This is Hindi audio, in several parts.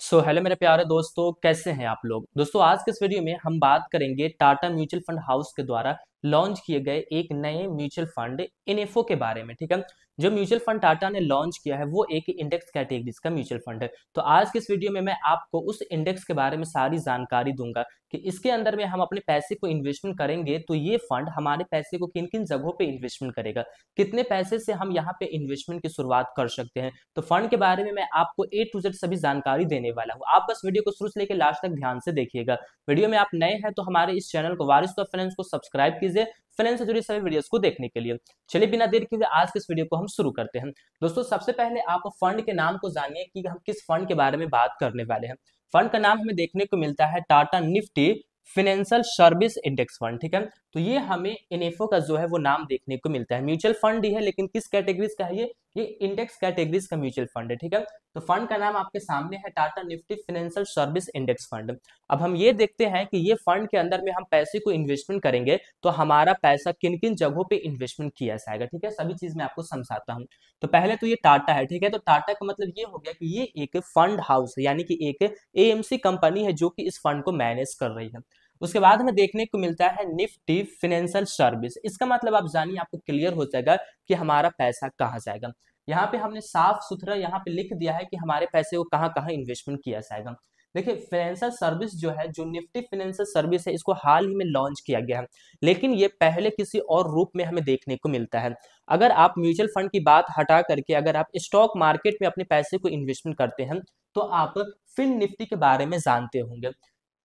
सो so, हेलो मेरे प्यारे दोस्तों कैसे हैं आप लोग दोस्तों आज के इस वीडियो में हम बात करेंगे टाटा म्यूचुअल फंड हाउस के द्वारा लॉन्च किए गए एक नए म्यूचुअल फंड इनएफओ के बारे में ठीक है जो म्यूचुअल फंड टाटा ने लॉन्च किया है वो एक इंडेक्स कैटेगरीज का म्यूचुअल फंड है तो आज के इस वीडियो में मैं आपको उस इंडेक्स के बारे में सारी जानकारी दूंगा कि इसके अंदर में हम अपने पैसे को इन्वेस्टमेंट करेंगे तो ये फंड हमारे पैसे को किन किन जगहों पे इन्वेस्टमेंट करेगा कितने पैसे से हम यहाँ पे इन्वेस्टमेंट की शुरुआत कर सकते हैं तो फंड के बारे में मैं आपको ए टू जेड सभी जानकारी देने वाला हूँ आप बस वीडियो को शुरू से लेकर लास्ट तक ध्यान से देखिएगा वीडियो में आप नए हैं तो हमारे इस चैनल को वारिस फाइनेंस को सब्सक्राइब कीजिए फाइनेंस से जुड़ी सभी वीडियोस को देखने के लिए चलिए बिना देर के आज के इस वीडियो को हम शुरू करते हैं दोस्तों सबसे पहले आप फंड के नाम को जानिए कि हम किस फंड के बारे में बात करने वाले हैं फंड का नाम हमें देखने को मिलता है Tata Nifty financial service index fund ठीक है तो ये हमें एनएफओ का जो है वो नाम देखने को मिलता है म्यूचुअल फंड ही है लेकिन किस कैटेगरीज का है ये ये इंडेक्स कैटेगरीज का म्यूचुअल फंड है ठीक है तो फंड का नाम आपके सामने है Tata Nifty financial service index fund अब हम ये देखते हैं कि ये फंड के अंदर में हम पैसे को इन्वेस्टमेंट करेंगे तो हमारा पैसा किन किन जगहों पे इन्वेस्टमेंट किया जाएगा ठीक है सभी चीज मैं आपको समझाता हूँ तो पहले तो ये टाटा है ठीक है तो टाटा का मतलब ये हो गया कि ये एक फंड हाउस है यानी कि एक ए कंपनी है जो कि इस फंड को मैनेज कर रही है उसके बाद हमें देखने को मिलता है निफ्टी फिनेंशियल सर्विस इसका मतलब आप जानिए आपको क्लियर हो जाएगा कि हमारा पैसा कहाँ जाएगा यहाँ पे हमने साफ सुथरा यहाँ पे लिख दिया है कि हमारे पैसे को कहाँ कहाँ इन्वेस्टमेंट किया जाएगा देखिए फाइनेंशियल सर्विस जो है जो निफ्टी फाइनेंशियल सर्विस है इसको हाल ही में लॉन्च किया गया है लेकिन ये पहले किसी और रूप में हमें देखने को मिलता है अगर आप म्यूचुअल फंड की बात हटा करके अगर आप स्टॉक मार्केट में अपने पैसे को इन्वेस्टमेंट करते हैं तो आप फिन निफ्टी के बारे में जानते होंगे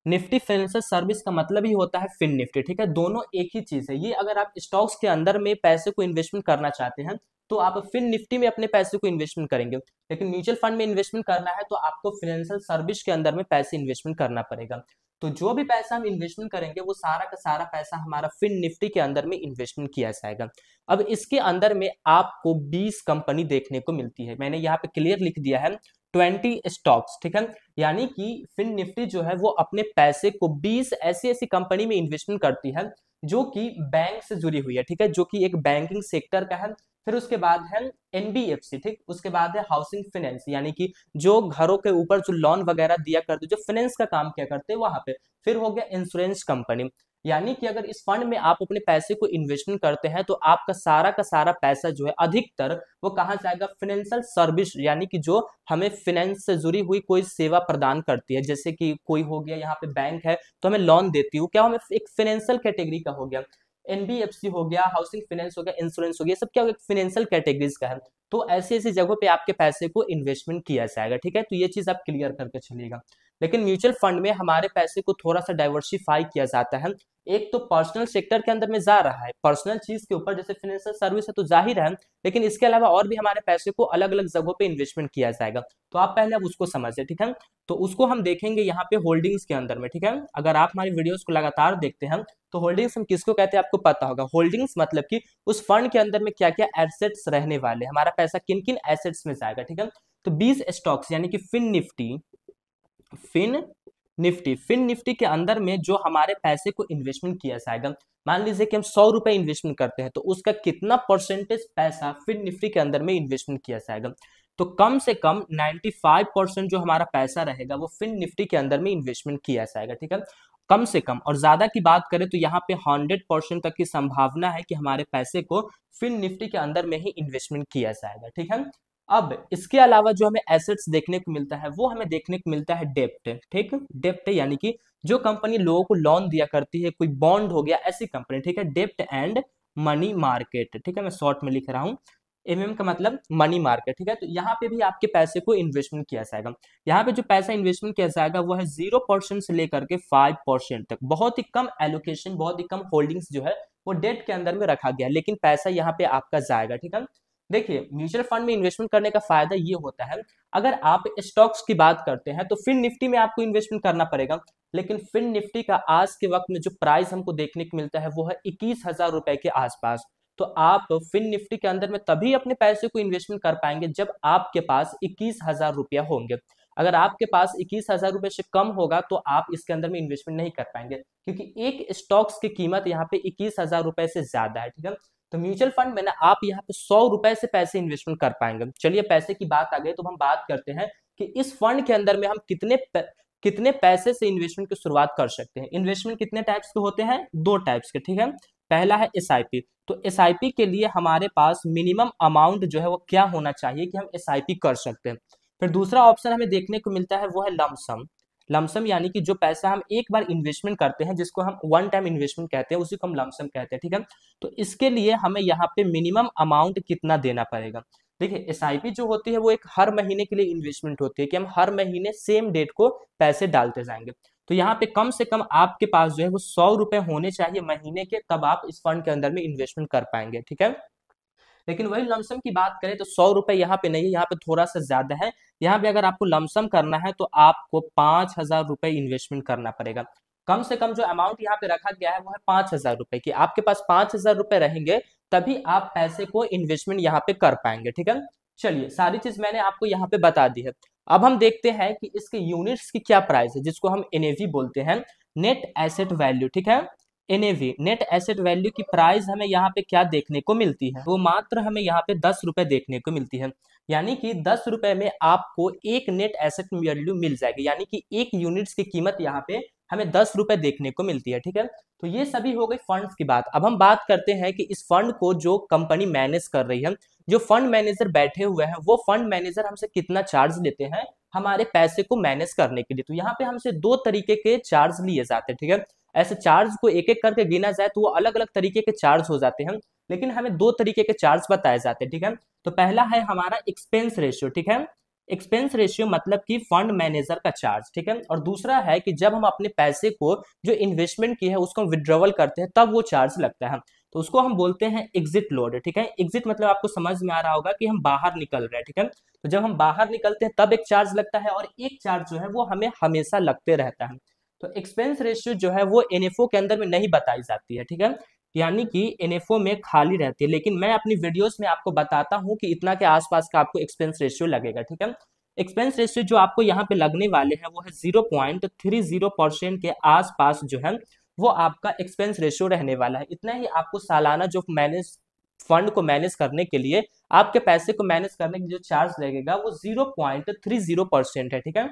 निफ्टी फाइनेंशियल सर्विस का मतलब ही होता है फिन निफ्टी ठीक है दोनों एक ही चीज है ये अगर आप स्टॉक्स के अंदर में पैसे को इन्वेस्टमेंट करना चाहते हैं तो आप फिन निफ्टी में अपने पैसे को इन्वेस्टमेंट करेंगे लेकिन म्यूचुअल फंड में इन्वेस्टमेंट करना है तो आपको फाइनेंशियल सर्विस के अंदर में पैसे इन्वेस्टमेंट करना पड़ेगा तो जो भी पैसा हम इन्वेस्टमेंट करेंगे वो सारा का सारा पैसा हमारा फिन निफ्टी के अंदर में इन्वेस्टमेंट किया जाएगा अब इसके अंदर में आपको 20 कंपनी देखने को मिलती है मैंने यहाँ पे क्लियर लिख दिया है ट्वेंटी स्टॉक्स ठीक है यानी कि फिन निफ्टी जो है वो अपने पैसे को बीस ऐसी ऐसी कंपनी में इन्वेस्टमेंट करती है जो कि बैंक से जुड़ी हुई है ठीक है जो कि एक बैंकिंग सेक्टर का है फिर उसके बाद है एनबीएफसी ठीक उसके बाद है हाउसिंग फाइनेंस यानी कि जो घरों के ऊपर जो लोन वगैरह दिया करते जो फाइनेंस का काम किया करते हैं वहां पे फिर हो गया इंश्योरेंस कंपनी यानी कि अगर इस फंड में आप अपने पैसे को इन्वेस्टमेंट करते हैं तो आपका सारा का सारा पैसा जो है अधिकतर वो कहाँ जाएगा फाइनेंशियल सर्विस यानी कि जो हमें फाइनेंस से जुड़ी हुई कोई सेवा प्रदान करती है जैसे कि कोई हो गया यहाँ पे बैंक है तो हमें लोन देती हूँ क्या हमें एक फाइनेंशियल कैटेगरी का हो गया एनबीएफसी हो गया हाउसिंग फाइनेंस हो गया इंश्योरेंस हो गया सब क्या हो गया फाइनेंशियल कैटेगरीज का है तो ऐसी ऐसी जगहों पे आपके पैसे को इन्वेस्टमेंट किया जाएगा ठीक है तो ये चीज आप क्लियर करके चलिएगा लेकिन म्यूचुअल फंड में हमारे पैसे को थोड़ा सा डाइवर्सिफाई किया जाता है एक तो पर्सनल सेक्टर के अंदर में जा रहा है पर्सनल चीज के ऊपर जैसे फाइनेंशियल सर्विस है तो जाहिर है लेकिन इसके अलावा और भी हमारे पैसे को अलग अलग जगहों पे इन्वेस्टमेंट किया जाएगा तो आप पहले आप उसको समझिए ठीक है तो उसको हम देखेंगे यहाँ पे होल्डिंग्स के अंदर में ठीक है अगर आप हमारी वीडियोज को लगातार देखते हैं तो होल्डिंग्स हम किसको कहते हैं आपको पता होगा होल्डिंग्स मतलब की उस फंड के अंदर में क्या क्या एसेट्स रहने वाले हमारा पैसा किन किन एसेट्स में जाएगा ठीक है तो बीस स्टॉक्स यानी कि Fin Nifty Fin Nifty Fin Nifty के अंदर में जो हमारे पैसे को इन्वेस्टमेंट किया जाएगा मान लीजिए कि हम सौ रुपए इन्वेस्टमेंट करते हैं तो उसका कितना परसेंटेज पैसा फिन निफ्टी के अंदर में इन्वेस्टमेंट किया जाएगा तो कम से कम 95 परसेंट जो हमारा पैसा रहेगा वो फिन निफ्टी के अंदर में इन्वेस्टमेंट किया जाएगा ठीक है कम से कम और ज्यादा की बात करें तो यहाँ पे 100 परसेंट तक की संभावना है कि हमारे पैसे को फिन निफ्टी के अंदर में ही इन्वेस्टमेंट किया जाएगा ठीक है अब इसके अलावा जो हमें एसेट्स देखने को मिलता है वो हमें देखने को मिलता है डेप्ट ठीक डेप्ट यानी कि जो कंपनी लोगों को लोन दिया करती है कोई बॉन्ड हो गया ऐसी कंपनी ठीक है डेप्ट एंड मनी मार्केट ठीक है मैं शॉर्ट में लिख रहा हूँ एम का मतलब मनी मार्केट ठीक है तो यहाँ पे भी आपके पैसे को इन्वेस्टमेंट किया जाएगा यहाँ पे जो पैसा इन्वेस्टमेंट किया जाएगा वो है जीरो परसेंट से लेकर के फाइव परसेंट तक बहुत ही कम एलोकेशन बहुत ही कम होल्डिंग्स जो है वो डेट के अंदर में रखा गया लेकिन पैसा यहाँ पे आपका जाएगा ठीक है देखिए म्यूचुअल फंड में इन्वेस्टमेंट करने का फायदा ये होता है अगर आप स्टॉक्स की बात करते हैं तो फिन निफ्टी में आपको इन्वेस्टमेंट करना पड़ेगा लेकिन फिन निफ्टी का आज के वक्त में जो प्राइस हमको देखने को मिलता है वो है इक्कीस हजार रुपए के आसपास तो आप फिन निफ्टी के अंदर में तभी अपने पैसे को इन्वेस्टमेंट कर पाएंगे जब आपके पास इक्कीस हजार रुपया होंगे अगर आपके पास इक्कीस हजार रुपए से कम होगा तो आप इसके अंदर में इन्वेस्टमेंट नहीं कर पाएंगे क्योंकि एक स्टॉक्स की कीमत यहाँ पे इक्कीस हजार रुपए से ज्यादा है ठीक है तो म्यूचुअल फंड में ना आप यहाँ पे सौ रुपए से पैसे इन्वेस्टमेंट कर पाएंगे चलिए पैसे की बात आ गई तो हम बात करते हैं कि इस फंड के अंदर में हम कितने प, कितने पैसे से इन्वेस्टमेंट की शुरुआत कर सकते हैं इन्वेस्टमेंट कितने टाइप्स के होते हैं दो टाइप्स के ठीक है पहला है एस तो एस के लिए हमारे पास मिनिमम अमाउंट जो है वो क्या होना चाहिए कि हम एस कर सकते हैं फिर दूसरा ऑप्शन हमें देखने को मिलता है वो है लमसम लमसम यानी कि जो पैसा हम एक बार इन्वेस्टमेंट करते हैं जिसको हम वन टाइम इन्वेस्टमेंट कहते हैं उसी को हम लमसम कहते हैं ठीक है तो इसके लिए हमें यहाँ पे मिनिमम अमाउंट कितना देना पड़ेगा देखिए एस जो होती है वो एक हर महीने के लिए इन्वेस्टमेंट होती है कि हम हर महीने सेम डेट को पैसे डालते जाएंगे तो यहाँ पे कम से कम आपके पास जो है वो सौ रुपए होने चाहिए महीने के तब आप इस फंड के अंदर में इन्वेस्टमेंट कर पाएंगे ठीक है लेकिन वही लमसम की बात करें तो सौ रुपए यहाँ पे नहीं है यहाँ पे थोड़ा सा ज्यादा है यहाँ पे अगर आपको लमसम करना है तो आपको पांच हजार रुपए इन्वेस्टमेंट करना पड़ेगा कम से कम जो अमाउंट यहाँ पे रखा गया है वो है पांच हजार रुपए की आपके पास पांच हजार रुपए रहेंगे तभी आप पैसे को इन्वेस्टमेंट यहाँ पे कर पाएंगे ठीक है चलिए सारी चीज मैंने आपको यहाँ पे बता दी है अब हम देखते हैं कि इसके यूनिट्स की क्या प्राइस है जिसको हम एनएवी बोलते हैं नेट एसेट वैल्यू ठीक है एनएवी नेट एसेट वैल्यू की प्राइस हमें यहाँ पे क्या देखने को मिलती है वो मात्र हमें यहाँ पे दस रुपए देखने को मिलती है यानी कि दस रुपए में आपको एक नेट एसेट वैल्यू मिल जाएगी यानी कि एक यूनिट्स की कीमत यहाँ पे हमें दस रुपए देखने को मिलती है ठीक है तो ये सभी हो गई फंड्स की बात अब हम बात करते हैं कि इस फंड को जो कंपनी मैनेज कर रही है जो फंड मैनेजर बैठे हुए हैं वो फंड मैनेजर हमसे कितना चार्ज लेते हैं हमारे पैसे को मैनेज करने के लिए तो यहाँ पे हमसे दो तरीके के चार्ज लिए जाते हैं ठीक है ऐसे चार्ज को एक एक करके गिना जाए तो वो अलग अलग तरीके के चार्ज हो जाते हैं लेकिन हमें दो तरीके के चार्ज बताए जाते हैं ठीक है तो पहला है हमारा एक्सपेंस रेशियो ठीक है एक्सपेंस रेशियो मतलब कि फंड मैनेजर का चार्ज ठीक है और दूसरा है कि जब हम अपने पैसे को जो इन्वेस्टमेंट की है उसको हम विड्रॉवल करते हैं तब वो चार्ज लगता है तो उसको हम बोलते हैं एग्जिट लोड ठीक है एग्जिट मतलब आपको समझ में आ रहा होगा कि हम बाहर निकल रहे हैं ठीक है तो जब हम बाहर निकलते हैं तब एक चार्ज लगता है और एक चार्ज जो है वो हमें हमेशा लगते रहता है तो एक्सपेंस रेशियो जो है वो एनएफओ के अंदर में नहीं बताई जाती है ठीक है यानी कि एनएफओ में खाली रहती है लेकिन मैं अपनी वीडियोस में आपको बताता हूँ कि इतना के आसपास का आपको एक्सपेंस रेशियो लगेगा ठीक है एक्सपेंस रेशियो जो आपको यहाँ पे लगने वाले हैं वो है zero point three zero percent के आसपास जो है वो आपका एक्सपेंस रेशियो रहने वाला है इतना ही आपको सालाना जो मैनेज फंड को मैनेज करने के लिए आपके पैसे को मैनेज करने के जो चार्ज लगेगा वो zero point three zero percent है ठीक है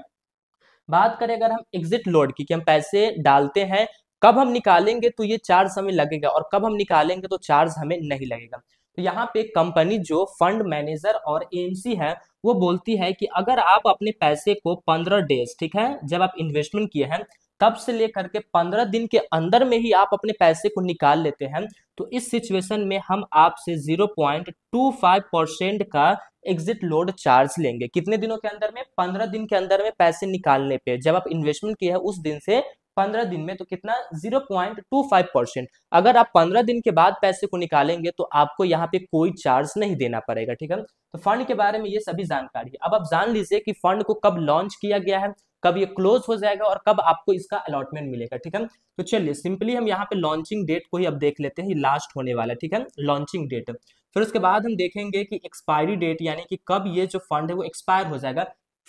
बात करें अगर हम एग्जिट लोड की कि हम पैसे डालते हैं कब हम निकालेंगे तो ये चार्ज हमें लगेगा और कब हम निकालेंगे तो चार्ज हमें नहीं लगेगा तो यहाँ पे कंपनी जो फंड मैनेजर और एएमसी है वो बोलती है कि अगर आप अपने पैसे को पंद्रह डेज ठीक है जब आप इन्वेस्टमेंट किए हैं तब से लेकर के पंद्रह दिन के अंदर में ही आप अपने पैसे को निकाल लेते हैं तो इस सिचुएशन में हम आपसे zero point two five percent का एग्जिट लोड चार्ज लेंगे कितने दिनों के अंदर में पंद्रह दिन के अंदर में पैसे निकालने पे जब आप इन्वेस्टमेंट किया है उस दिन से पंद्रह दिन में तो कितना zero point two five percent अगर आप पंद्रह दिन के बाद पैसे को निकालेंगे तो आपको यहाँ पे कोई चार्ज नहीं देना पड़ेगा ठीक है तो फंड के बारे में ये सभी जानकारी है अब आप जान लीजिए कि फंड को कब लॉन्च किया गया है कब ये क्लोज हो जाएगा और कब आपको इसका अलॉटमेंट मिलेगा ठीक है तो चलिए सिंपली हम यहाँ पे लॉन्चिंग डेट को ही अब देख लेते हैं लास्ट होने वाला ठीक है लॉन्चिंग डेट फिर उसके बाद हम देखेंगे कि एक्सपायरी डेट यानी कि कब ये जो फंड है वो एक्सपायर हो जाएगा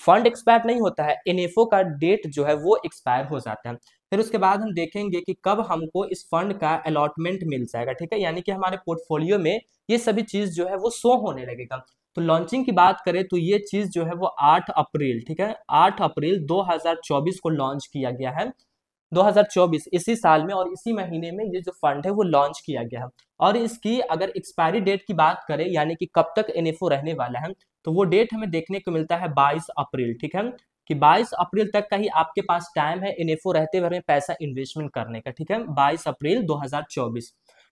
फंड एक्सपायर नहीं होता है एनएफओ का डेट जो है वो एक्सपायर हो जाता है फिर उसके बाद हम देखेंगे कि कब हमको इस फंड का अलॉटमेंट मिल जाएगा ठीक है यानी कि हमारे पोर्टफोलियो में ये सभी चीज जो है वो शो होने लगेगा तो लॉन्चिंग की बात करें तो ये चीज जो है वो 8 अप्रैल ठीक है 8 अप्रैल 2024 को लॉन्च किया गया है 2024 इसी साल में और इसी महीने में ये जो फंड है वो लॉन्च किया गया है और इसकी अगर एक्सपायरी डेट की बात करें यानी कि कब तक एन रहने वाला है तो वो डेट हमें देखने को मिलता है बाईस अप्रैल ठीक है कि 22 अप्रैल तक का ही आपके पास टाइम है एन रहते हुए में पैसा इन्वेस्टमेंट करने का ठीक है 22 अप्रैल 2024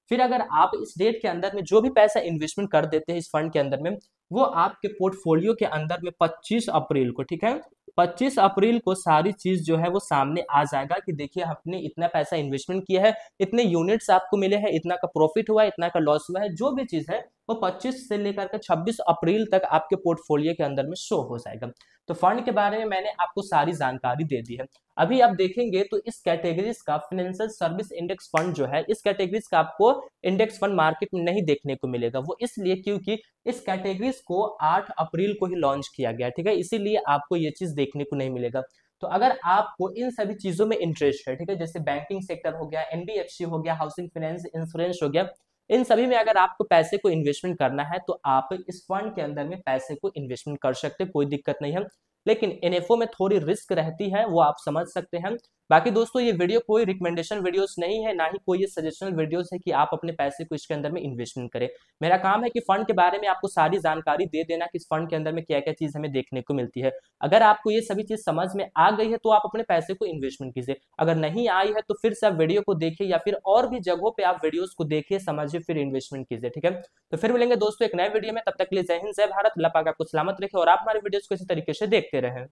फिर अगर आप इस डेट के अंदर में जो भी पैसा इन्वेस्टमेंट कर देते हैं इस फंड के अंदर में वो आपके पोर्टफोलियो के अंदर में 25 अप्रैल को ठीक है 25 अप्रैल को सारी चीज जो है वो सामने आ जाएगा कि देखिए आपने इतना पैसा इन्वेस्टमेंट किया है इतने यूनिट्स आपको मिले हैं इतना का प्रॉफिट हुआ है इतना का लॉस हुआ है जो भी चीज है वो 25 से लेकर के 26 अप्रैल तक आपके पोर्टफोलियो के अंदर में शो हो जाएगा तो फंड के बारे में मैंने आपको सारी जानकारी दे दी है अभी आप देखेंगे तो इस कैटेगरीज का फाइनेंशियल सर्विस इंडेक्स फंड जो है इस कैटेगरीज का आपको इंडेक्स फंड मार्केट में नहीं देखने को मिलेगा वो इसलिए क्योंकि इस कैटेगरीज को 8 अप्रैल को ही लॉन्च किया गया ठीक है इसीलिए आपको ये चीज देखने को नहीं मिलेगा तो अगर आपको इन सभी चीजों में इंटरेस्ट है ठीक है जैसे बैंकिंग सेक्टर हो गया एनबीएफसी हो गया हाउसिंग फाइनेंस इंश्योरेंस हो गया इन सभी में अगर आपको पैसे को इन्वेस्टमेंट करना है तो आप इस फंड के अंदर में पैसे को इन्वेस्टमेंट कर सकते कोई दिक्कत नहीं है लेकिन एन में थोड़ी रिस्क रहती है वो आप समझ सकते हैं बाकी दोस्तों ये वीडियो कोई रिकमेंडेशन वीडियोस नहीं है ना ही कोई ये सजेशनल वीडियोस है कि आप अपने पैसे को इसके अंदर में इन्वेस्टमेंट करें मेरा काम है कि फंड के बारे में आपको सारी जानकारी दे देना कि इस फंड के अंदर में क्या क्या चीज हमें देखने को मिलती है अगर आपको ये सभी चीज समझ में आ गई है तो आप अपने पैसे को इन्वेस्टमेंट कीजिए अगर नहीं आई है तो फिर से आप वीडियो को देखिए या फिर और भी जगहों पर आप वीडियोज को देखिए समझिए फिर इन्वेस्टमेंट कीजिए ठीक है तो फिर मिलेंगे दोस्तों एक नए वीडियो में तब तक लिए जय हिंद जय भारत लपा का आपको सलामत रखे और आप हमारे वीडियो को इसी तरीके से देखते के रहे